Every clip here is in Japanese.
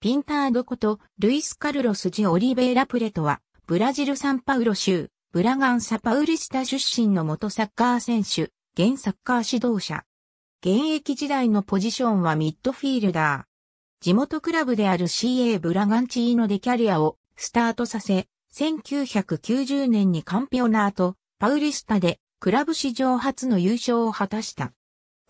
ピンタードことルイス・カルロス・ジ・オリベイラ・プレトは、ブラジル・サンパウロ州、ブラガン・サ・パウリスタ出身の元サッカー選手、現サッカー指導者。現役時代のポジションはミッドフィールダー。地元クラブである CA ブラガンチーノでキャリアをスタートさせ、1990年にカンピオナート、パウリスタでクラブ史上初の優勝を果たした。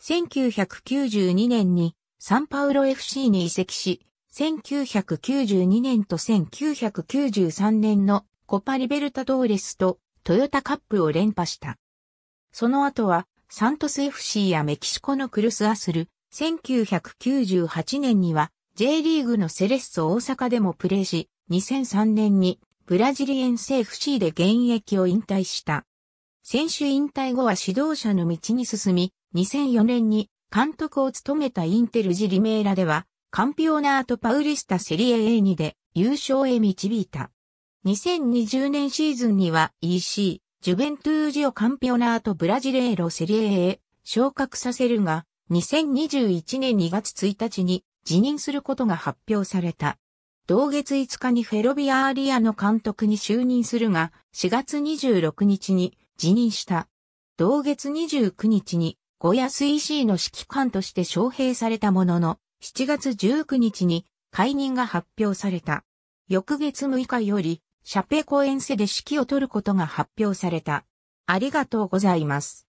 1992年にサンパウロ FC に移籍し、1992年と1993年のコパリベルタドーレスとトヨタカップを連覇した。その後はサントス FC やメキシコのクルスアスル、1998年には J リーグのセレッソ大阪でもプレーし、2003年にブラジリエンセ FC で現役を引退した。選手引退後は指導者の道に進み、2004年に監督を務めたインテル・ジ・リメーラではカンピオナート・パウリスタ・セリエ A2 で優勝へ導いた。2020年シーズンには EC、ジュベントゥージオ・カンピオナート・ブラジレーロ・セリエ A 昇格させるが、2021年2月1日に辞任することが発表された。同月5日にフェロビアーリアの監督に就任するが、4月26日に辞任した。同月29日に、ゴヤス EC の指揮官として招聘されたものの、7月19日に解任が発表された。翌月6日より、シャペコ演ンで指揮を取ることが発表された。ありがとうございます。